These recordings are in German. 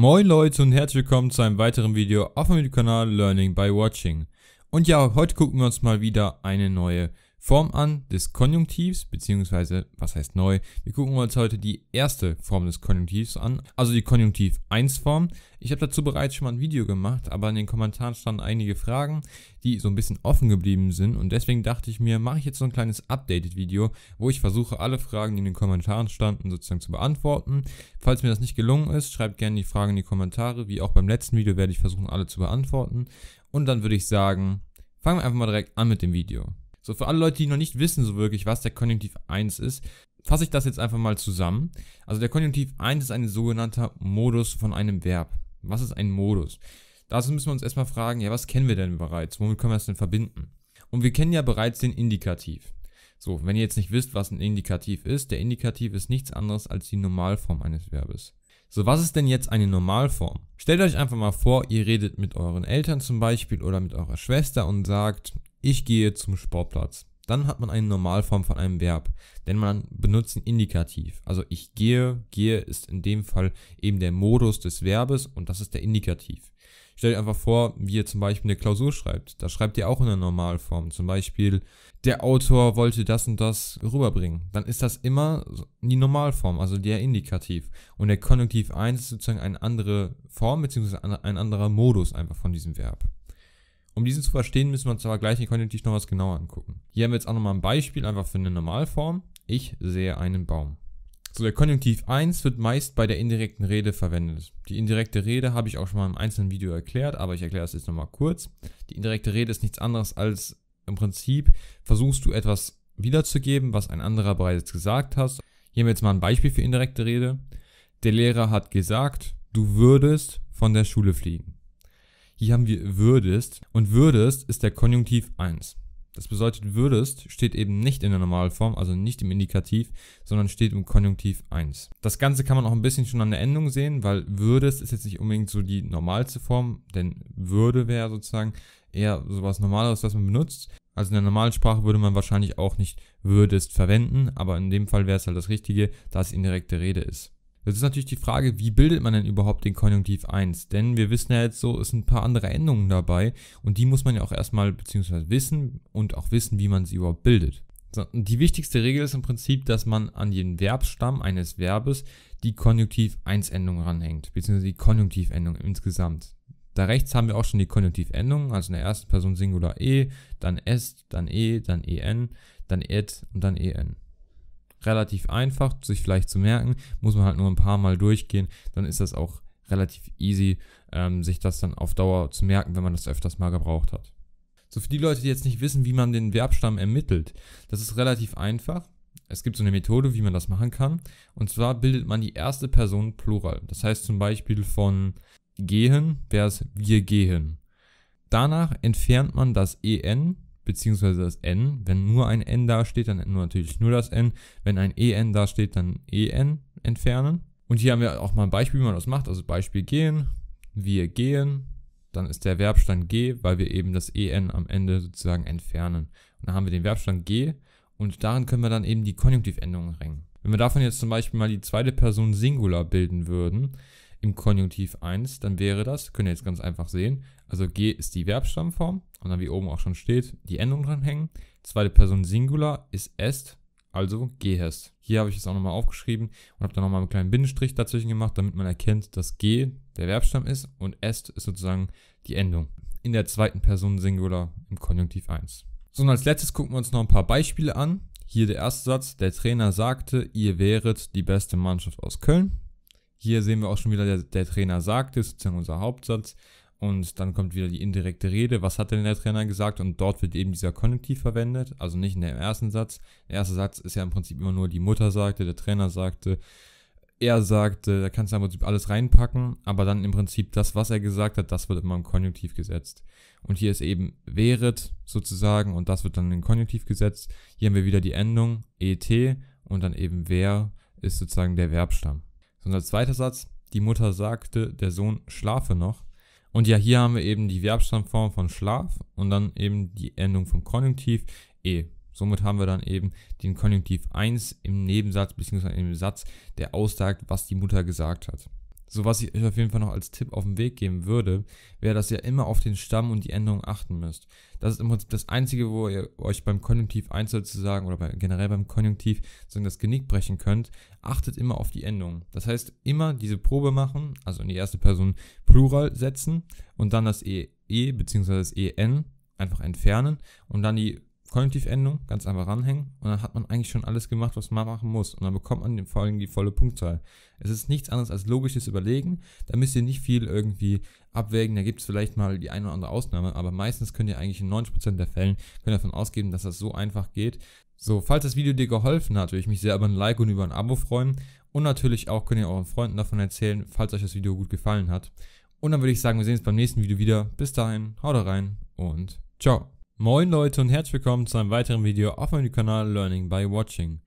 Moin Leute und herzlich willkommen zu einem weiteren Video auf meinem Kanal Learning by Watching. Und ja, heute gucken wir uns mal wieder eine neue Form an des Konjunktivs, beziehungsweise was heißt neu? Wir gucken uns heute die erste Form des Konjunktivs an, also die Konjunktiv 1 Form. Ich habe dazu bereits schon mal ein Video gemacht, aber in den Kommentaren standen einige Fragen, die so ein bisschen offen geblieben sind und deswegen dachte ich mir, mache ich jetzt so ein kleines Updated Video, wo ich versuche alle Fragen, die in den Kommentaren standen, sozusagen zu beantworten. Falls mir das nicht gelungen ist, schreibt gerne die Fragen in die Kommentare, wie auch beim letzten Video werde ich versuchen alle zu beantworten und dann würde ich sagen, fangen wir einfach mal direkt an mit dem Video. So, für alle Leute, die noch nicht wissen so wirklich, was der Konjunktiv 1 ist, fasse ich das jetzt einfach mal zusammen. Also der Konjunktiv 1 ist ein sogenannter Modus von einem Verb. Was ist ein Modus? Dazu müssen wir uns erstmal fragen, ja, was kennen wir denn bereits? Womit können wir das denn verbinden? Und wir kennen ja bereits den Indikativ. So, wenn ihr jetzt nicht wisst, was ein Indikativ ist, der Indikativ ist nichts anderes als die Normalform eines Verbes. So, was ist denn jetzt eine Normalform? Stellt euch einfach mal vor, ihr redet mit euren Eltern zum Beispiel oder mit eurer Schwester und sagt, ich gehe zum Sportplatz. Dann hat man eine Normalform von einem Verb, denn man benutzt den Indikativ. Also ich gehe, gehe ist in dem Fall eben der Modus des Verbes und das ist der Indikativ. Stellt einfach vor, wie ihr zum Beispiel eine Klausur schreibt. Da schreibt ihr auch in der Normalform. Zum Beispiel, der Autor wollte das und das rüberbringen. Dann ist das immer die Normalform, also der Indikativ. Und der Konjunktiv 1 ist sozusagen eine andere Form bzw. ein anderer Modus einfach von diesem Verb. Um diesen zu verstehen, müssen wir uns aber gleich den Konjunktiv noch was genauer angucken. Hier haben wir jetzt auch nochmal ein Beispiel, einfach für eine Normalform. Ich sehe einen Baum. So, der Konjunktiv 1 wird meist bei der indirekten Rede verwendet. Die indirekte Rede habe ich auch schon mal im einzelnen Video erklärt, aber ich erkläre das jetzt nochmal kurz. Die indirekte Rede ist nichts anderes als im Prinzip versuchst du etwas wiederzugeben, was ein anderer bereits gesagt hat. Hier haben wir jetzt mal ein Beispiel für indirekte Rede. Der Lehrer hat gesagt, du würdest von der Schule fliegen. Hier haben wir würdest und würdest ist der Konjunktiv 1. Das bedeutet, würdest steht eben nicht in der Normalform, also nicht im Indikativ, sondern steht im Konjunktiv 1. Das Ganze kann man auch ein bisschen schon an der Endung sehen, weil würdest ist jetzt nicht unbedingt so die normalste Form, denn würde wäre sozusagen eher sowas Normales, was man benutzt. Also in der normalen Sprache würde man wahrscheinlich auch nicht würdest verwenden, aber in dem Fall wäre es halt das Richtige, da es indirekte Rede ist. Jetzt ist natürlich die Frage, wie bildet man denn überhaupt den Konjunktiv 1? Denn wir wissen ja jetzt so, es sind ein paar andere Endungen dabei und die muss man ja auch erstmal bzw. wissen und auch wissen, wie man sie überhaupt bildet. So, die wichtigste Regel ist im Prinzip, dass man an den Verbstamm eines Verbes die Konjunktiv 1-Endung ranhängt, bzw. die Konjunktivendung insgesamt. Da rechts haben wir auch schon die Konjunktivendung, also in der ersten Person Singular E, dann S, dann E, dann EN, dann ET und dann EN relativ einfach, sich vielleicht zu merken, muss man halt nur ein paar Mal durchgehen, dann ist das auch relativ easy, ähm, sich das dann auf Dauer zu merken, wenn man das öfters mal gebraucht hat. So, für die Leute, die jetzt nicht wissen, wie man den Verbstamm ermittelt, das ist relativ einfach. Es gibt so eine Methode, wie man das machen kann. Und zwar bildet man die erste Person Plural. Das heißt zum Beispiel von gehen wäre es wir gehen. Danach entfernt man das en beziehungsweise das N. Wenn nur ein N da steht, dann nur natürlich nur das N. Wenn ein EN da steht, dann EN entfernen. Und hier haben wir auch mal ein Beispiel, wie man das macht. Also Beispiel gehen, wir gehen, dann ist der Verbstand g, weil wir eben das en am Ende sozusagen entfernen. Und dann haben wir den Verbstand g und daran können wir dann eben die Konjunktivendungen ringen. Wenn wir davon jetzt zum Beispiel mal die zweite Person Singular bilden würden, im Konjunktiv 1, dann wäre das, könnt ihr jetzt ganz einfach sehen, also G ist die Verbstammform und dann wie oben auch schon steht, die Endung dranhängen. Zweite Person Singular ist est, also gehest. Hier habe ich es auch nochmal aufgeschrieben und habe dann nochmal einen kleinen Bindestrich dazwischen gemacht, damit man erkennt, dass G der Verbstamm ist und est ist sozusagen die Endung. In der zweiten Person Singular im Konjunktiv 1. So, und als letztes gucken wir uns noch ein paar Beispiele an. Hier der erste Satz. Der Trainer sagte, ihr wäret die beste Mannschaft aus Köln. Hier sehen wir auch schon wieder, der, der Trainer sagt es, sozusagen unser Hauptsatz. Und dann kommt wieder die indirekte Rede. Was hat denn der Trainer gesagt? Und dort wird eben dieser Konjunktiv verwendet, also nicht in dem ersten Satz. Der erste Satz ist ja im Prinzip immer nur die Mutter sagte, der Trainer sagte, er sagte, da kannst du im Prinzip alles reinpacken, aber dann im Prinzip das, was er gesagt hat, das wird immer im Konjunktiv gesetzt. Und hier ist eben wäret sozusagen und das wird dann im Konjunktiv gesetzt. Hier haben wir wieder die Endung et und dann eben wer ist sozusagen der Verbstamm. Sondern zweiter Satz, die Mutter sagte, der Sohn schlafe noch. Und ja, hier haben wir eben die Verbstandform von Schlaf und dann eben die Endung vom Konjunktiv e. Somit haben wir dann eben den Konjunktiv 1 im Nebensatz bzw. im Satz, der aussagt, was die Mutter gesagt hat. So was ich euch auf jeden Fall noch als Tipp auf den Weg geben würde, wäre, dass ihr immer auf den Stamm und die Endung achten müsst. Das ist im Prinzip das Einzige, wo ihr euch beim Konjunktiv einzeln zu sagen oder bei, generell beim Konjunktiv sozusagen das Genick brechen könnt. Achtet immer auf die Endung. Das heißt, immer diese Probe machen, also in die erste Person Plural setzen und dann das EE -E, e bzw. das EN einfach entfernen und dann die Konjunktivendung, ganz einfach ranhängen und dann hat man eigentlich schon alles gemacht, was man machen muss und dann bekommt man vor allem die volle Punktzahl. Es ist nichts anderes als logisches Überlegen, da müsst ihr nicht viel irgendwie abwägen, da gibt es vielleicht mal die eine oder andere Ausnahme, aber meistens könnt ihr eigentlich in 90% der Fällen könnt davon ausgeben, dass das so einfach geht. So, falls das Video dir geholfen hat, würde ich mich sehr über ein Like und über ein Abo freuen und natürlich auch könnt ihr euren Freunden davon erzählen, falls euch das Video gut gefallen hat. Und dann würde ich sagen, wir sehen uns beim nächsten Video wieder. Bis dahin, haut rein und ciao. Moin Leute und herzlich willkommen zu einem weiteren Video auf meinem Kanal Learning by Watching.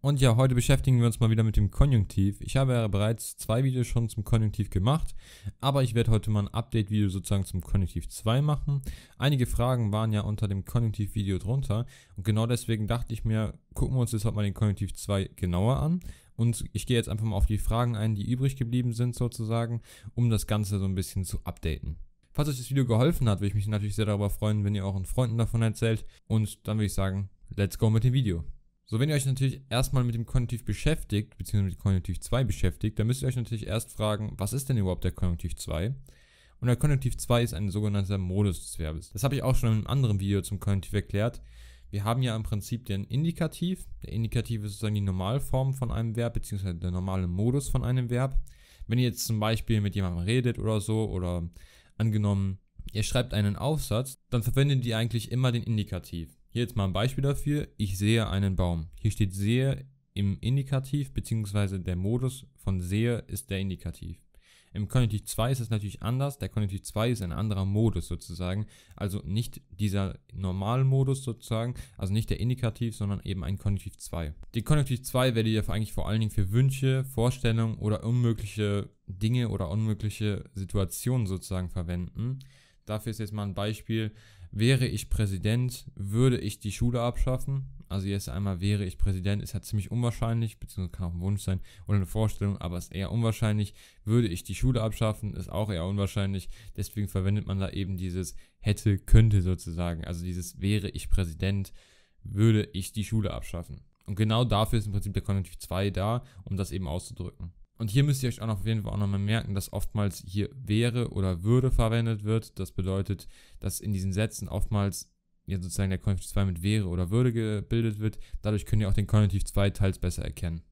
Und ja, heute beschäftigen wir uns mal wieder mit dem Konjunktiv. Ich habe ja bereits zwei Videos schon zum Konjunktiv gemacht, aber ich werde heute mal ein Update-Video sozusagen zum Konjunktiv 2 machen. Einige Fragen waren ja unter dem Konjunktiv-Video drunter und genau deswegen dachte ich mir, gucken wir uns jetzt halt mal den Konjunktiv 2 genauer an. Und ich gehe jetzt einfach mal auf die Fragen ein, die übrig geblieben sind sozusagen, um das Ganze so ein bisschen zu updaten. Falls euch das Video geholfen hat, würde ich mich natürlich sehr darüber freuen, wenn ihr euren Freunden davon erzählt. Und dann würde ich sagen, let's go mit dem Video. So, wenn ihr euch natürlich erstmal mit dem Konjunktiv beschäftigt, beziehungsweise mit Konjunktiv 2 beschäftigt, dann müsst ihr euch natürlich erst fragen, was ist denn überhaupt der Konjunktiv 2? Und der Konjunktiv 2 ist ein sogenannter Modus des Verbes. Das habe ich auch schon in einem anderen Video zum Konjunktiv erklärt. Wir haben ja im Prinzip den Indikativ. Der Indikativ ist sozusagen die Normalform von einem Verb, beziehungsweise der normale Modus von einem Verb. Wenn ihr jetzt zum Beispiel mit jemandem redet oder so, oder Angenommen, ihr schreibt einen Aufsatz, dann verwendet ihr eigentlich immer den Indikativ. Hier jetzt mal ein Beispiel dafür. Ich sehe einen Baum. Hier steht sehe im Indikativ, beziehungsweise der Modus von sehe ist der Indikativ. Im Konjunktiv 2 ist es natürlich anders. Der Konjunktiv 2 ist ein anderer Modus sozusagen. Also nicht dieser Normalmodus sozusagen, also nicht der Indikativ, sondern eben ein Konjunktiv 2. Die Konjunktiv 2 werdet ihr eigentlich vor allen Dingen für Wünsche, Vorstellungen oder unmögliche Dinge oder unmögliche Situationen sozusagen verwenden. Dafür ist jetzt mal ein Beispiel. Wäre ich Präsident, würde ich die Schule abschaffen? Also jetzt einmal wäre ich Präsident, ist ja ziemlich unwahrscheinlich, beziehungsweise kann auch ein Wunsch sein oder eine Vorstellung, aber ist eher unwahrscheinlich. Würde ich die Schule abschaffen, ist auch eher unwahrscheinlich. Deswegen verwendet man da eben dieses hätte, könnte sozusagen. Also dieses wäre ich Präsident, würde ich die Schule abschaffen. Und genau dafür ist im Prinzip der Konjunktiv 2 da, um das eben auszudrücken. Und hier müsst ihr euch auch noch auf jeden Fall auch nochmal merken, dass oftmals hier wäre oder würde verwendet wird. Das bedeutet, dass in diesen Sätzen oftmals ja sozusagen der Konjunktiv 2 mit wäre oder würde gebildet wird. Dadurch können ihr auch den Konjunktiv 2 teils besser erkennen.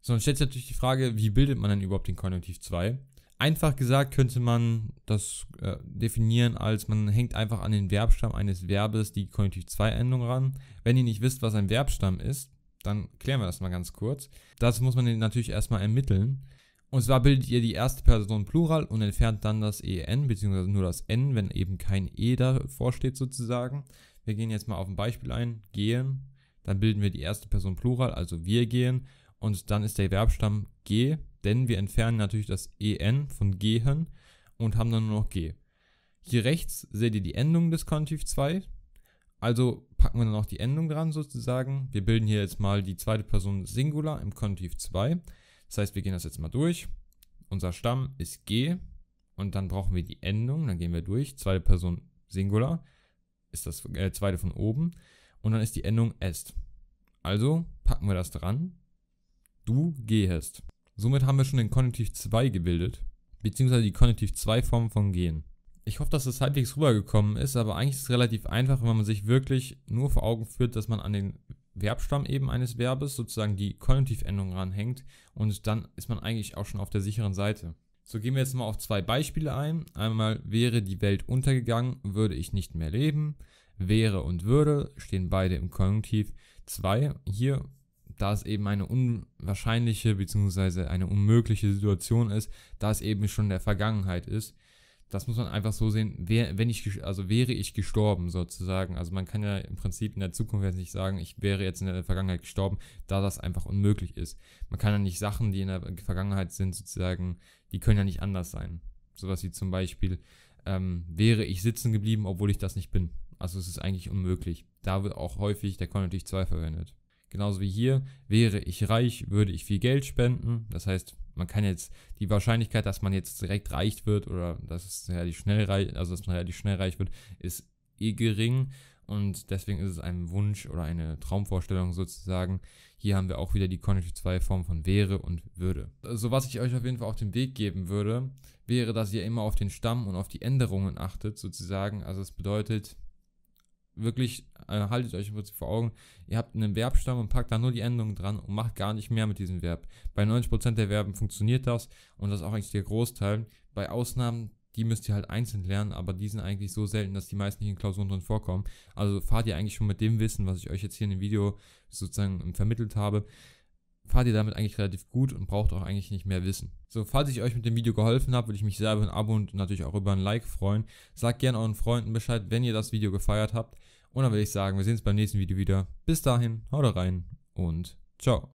So, dann stellt sich natürlich die Frage, wie bildet man denn überhaupt den Konjunktiv 2? Einfach gesagt könnte man das äh, definieren als, man hängt einfach an den Verbstamm eines Verbes die Konjunktiv 2-Endung ran. Wenn ihr nicht wisst, was ein Verbstamm ist, dann klären wir das mal ganz kurz. Das muss man natürlich erstmal ermitteln. Und zwar bildet ihr die erste Person Plural und entfernt dann das en, beziehungsweise nur das n, wenn eben kein e davor steht sozusagen. Wir gehen jetzt mal auf ein Beispiel ein, gehen, dann bilden wir die erste Person Plural, also wir gehen, und dann ist der Verbstamm g, denn wir entfernen natürlich das en von gehen und haben dann nur noch g. Hier rechts seht ihr die Endung des Konjunktiv 2, also packen wir dann auch die Endung dran sozusagen. Wir bilden hier jetzt mal die zweite Person Singular im Konjunktiv 2. Das heißt, wir gehen das jetzt mal durch. Unser Stamm ist g und dann brauchen wir die Endung, dann gehen wir durch, zweite Person Singular ist das äh, zweite von oben und dann ist die Endung est. Also packen wir das dran. Du gehest. Somit haben wir schon den Konjunktiv 2 gebildet, beziehungsweise die Konjunktiv 2 Form von gehen. Ich hoffe, dass das halbwegs rübergekommen ist, aber eigentlich ist es relativ einfach, wenn man sich wirklich nur vor Augen führt, dass man an den Verbstamm eben eines Verbes sozusagen die Konjunktivendung ranhängt und dann ist man eigentlich auch schon auf der sicheren Seite. So gehen wir jetzt mal auf zwei Beispiele ein. Einmal wäre die Welt untergegangen, würde ich nicht mehr leben. Wäre und würde stehen beide im Konjunktiv 2. Hier, da es eben eine unwahrscheinliche bzw. eine unmögliche Situation ist, da es eben schon der Vergangenheit ist, das muss man einfach so sehen, wär, wenn ich, also wäre ich gestorben sozusagen. Also man kann ja im Prinzip in der Zukunft jetzt nicht sagen, ich wäre jetzt in der Vergangenheit gestorben, da das einfach unmöglich ist. Man kann ja nicht Sachen, die in der Vergangenheit sind, sozusagen, die können ja nicht anders sein. Sowas wie zum Beispiel, ähm, wäre ich sitzen geblieben, obwohl ich das nicht bin. Also es ist eigentlich unmöglich. Da wird auch häufig der Konjunktiv 2 verwendet. Genauso wie hier, wäre ich reich, würde ich viel Geld spenden. Das heißt, man kann jetzt die Wahrscheinlichkeit, dass man jetzt direkt reich wird oder dass es relativ schnell reich, also dass man relativ schnell reich wird, ist eh gering. Und deswegen ist es ein Wunsch oder eine Traumvorstellung sozusagen. Hier haben wir auch wieder die Konjunktiv 2 Form von wäre und würde. So also was ich euch auf jeden Fall auf den Weg geben würde, wäre, dass ihr immer auf den Stamm und auf die Änderungen achtet sozusagen. Also es bedeutet, wirklich, äh, haltet euch vor Augen, ihr habt einen Verbstamm und packt da nur die Endung dran und macht gar nicht mehr mit diesem Verb. Bei 90% der Verben funktioniert das und das ist auch eigentlich der Großteil. Bei Ausnahmen, die müsst ihr halt einzeln lernen, aber die sind eigentlich so selten, dass die meisten nicht in Klausuren drin vorkommen. Also fahrt ihr eigentlich schon mit dem Wissen, was ich euch jetzt hier in dem Video sozusagen ähm, vermittelt habe, fahrt ihr damit eigentlich relativ gut und braucht auch eigentlich nicht mehr wissen. So, falls ich euch mit dem Video geholfen habe, würde ich mich sehr über ein Abo und natürlich auch über ein Like freuen. Sagt gerne euren Freunden Bescheid, wenn ihr das Video gefeiert habt. Und dann würde ich sagen, wir sehen uns beim nächsten Video wieder. Bis dahin, haut rein und ciao.